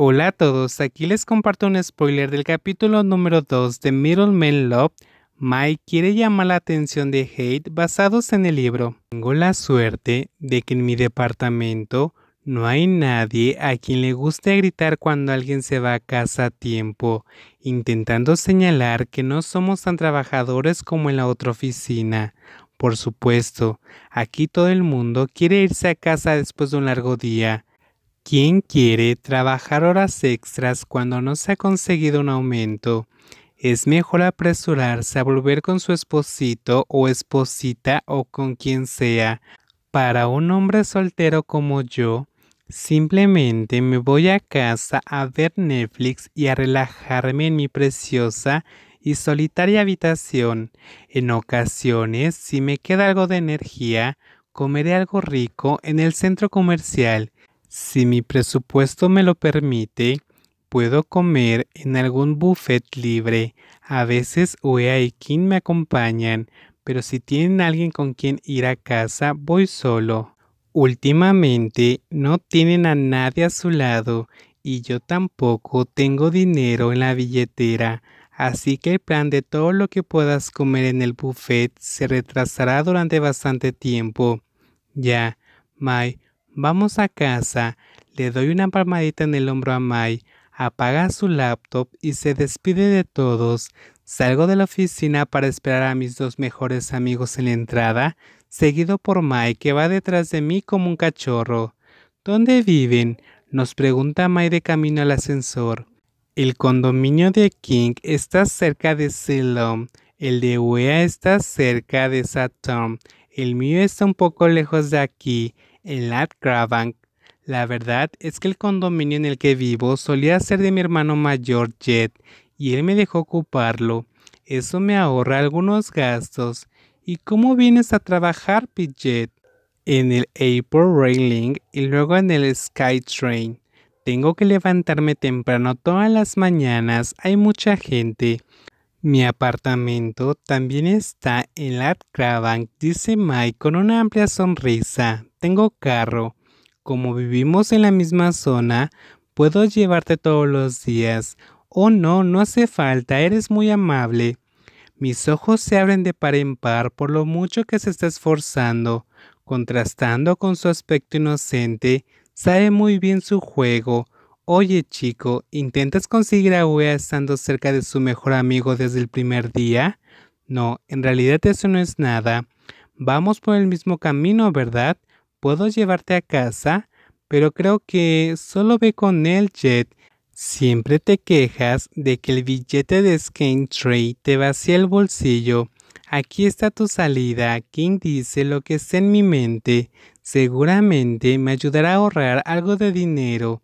Hola a todos, aquí les comparto un spoiler del capítulo número 2 de Middleman Love. Mike quiere llamar la atención de Hate basados en el libro. Tengo la suerte de que en mi departamento no hay nadie a quien le guste gritar cuando alguien se va a casa a tiempo, intentando señalar que no somos tan trabajadores como en la otra oficina. Por supuesto, aquí todo el mundo quiere irse a casa después de un largo día, ¿Quién quiere trabajar horas extras cuando no se ha conseguido un aumento? Es mejor apresurarse a volver con su esposito o esposita o con quien sea. Para un hombre soltero como yo, simplemente me voy a casa a ver Netflix y a relajarme en mi preciosa y solitaria habitación. En ocasiones, si me queda algo de energía, comeré algo rico en el centro comercial si mi presupuesto me lo permite, puedo comer en algún buffet libre. A veces Uea y Kim me acompañan, pero si tienen alguien con quien ir a casa, voy solo. Últimamente no tienen a nadie a su lado y yo tampoco tengo dinero en la billetera, así que el plan de todo lo que puedas comer en el buffet se retrasará durante bastante tiempo. Ya, Mai, Vamos a casa, le doy una palmadita en el hombro a Mai, apaga su laptop y se despide de todos. Salgo de la oficina para esperar a mis dos mejores amigos en la entrada, seguido por Mai que va detrás de mí como un cachorro. ¿Dónde viven? nos pregunta Mai de camino al ascensor. El condominio de King está cerca de Ceylon, el de UEA está cerca de Saturn, el mío está un poco lejos de aquí, en Latgrabank. La verdad es que el condominio en el que vivo solía ser de mi hermano mayor Jet y él me dejó ocuparlo. Eso me ahorra algunos gastos. ¿Y cómo vienes a trabajar, Pidget? En el April Railing y luego en el SkyTrain. Tengo que levantarme temprano todas las mañanas, hay mucha gente. Mi apartamento también está en la Crabank, dice Mike con una amplia sonrisa tengo carro, como vivimos en la misma zona, puedo llevarte todos los días. Oh no, no hace falta, eres muy amable. Mis ojos se abren de par en par por lo mucho que se está esforzando, contrastando con su aspecto inocente, sabe muy bien su juego. Oye chico, ¿intentas conseguir a Wea estando cerca de su mejor amigo desde el primer día? No, en realidad eso no es nada. Vamos por el mismo camino, ¿verdad? puedo llevarte a casa, pero creo que solo ve con el jet. Siempre te quejas de que el billete de Scan Trade te vacía el bolsillo. Aquí está tu salida. King dice lo que está en mi mente. Seguramente me ayudará a ahorrar algo de dinero.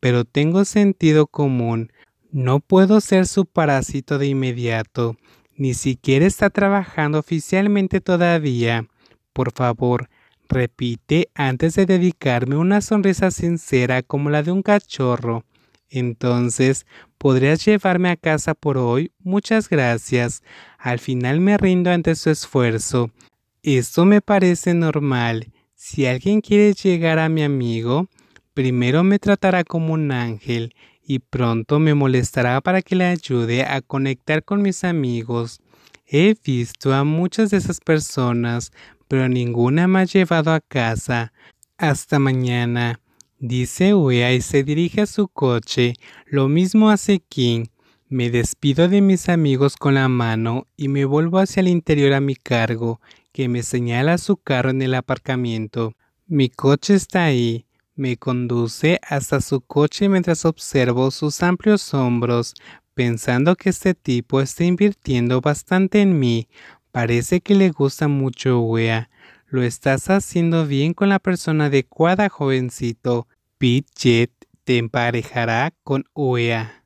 Pero tengo sentido común. No puedo ser su parásito de inmediato. Ni siquiera está trabajando oficialmente todavía. Por favor, Repite antes de dedicarme una sonrisa sincera como la de un cachorro. Entonces, ¿podrías llevarme a casa por hoy? Muchas gracias. Al final me rindo ante su esfuerzo. Esto me parece normal. Si alguien quiere llegar a mi amigo, primero me tratará como un ángel y pronto me molestará para que le ayude a conectar con mis amigos. He visto a muchas de esas personas pero ninguna me ha llevado a casa. Hasta mañana. Dice Wea y se dirige a su coche. Lo mismo hace King. Me despido de mis amigos con la mano y me vuelvo hacia el interior a mi cargo, que me señala su carro en el aparcamiento. Mi coche está ahí. Me conduce hasta su coche mientras observo sus amplios hombros, pensando que este tipo está invirtiendo bastante en mí, Parece que le gusta mucho Wea. Lo estás haciendo bien con la persona adecuada, jovencito. Pete te emparejará con Oea.